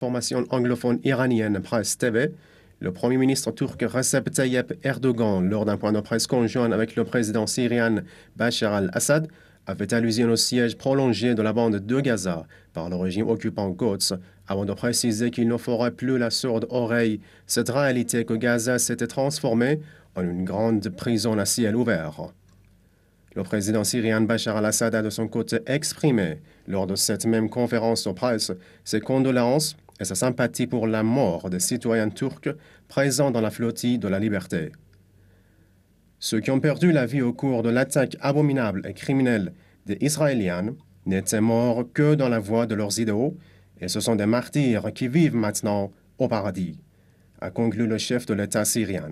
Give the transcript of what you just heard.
formation anglophone iranienne Presse TV, le Premier ministre turc Recep Tayyip Erdogan, lors d'un point de presse conjoint avec le président syrien Bachar al-Assad, avait allusion au siège prolongé de la bande de Gaza par le régime occupant Côte, avant de préciser qu'il ne ferait plus la sourde oreille cette réalité que Gaza s'était transformée en une grande prison à ciel ouvert. Le président syrien Bachar al-Assad a de son côté exprimé, lors de cette même conférence de presse, ses condoléances et sa sympathie pour la mort des citoyens turcs présents dans la flottille de la liberté. Ceux qui ont perdu la vie au cours de l'attaque abominable et criminelle des Israéliens n'étaient morts que dans la voie de leurs idéaux, et ce sont des martyrs qui vivent maintenant au paradis, a conclu le chef de l'État syrien.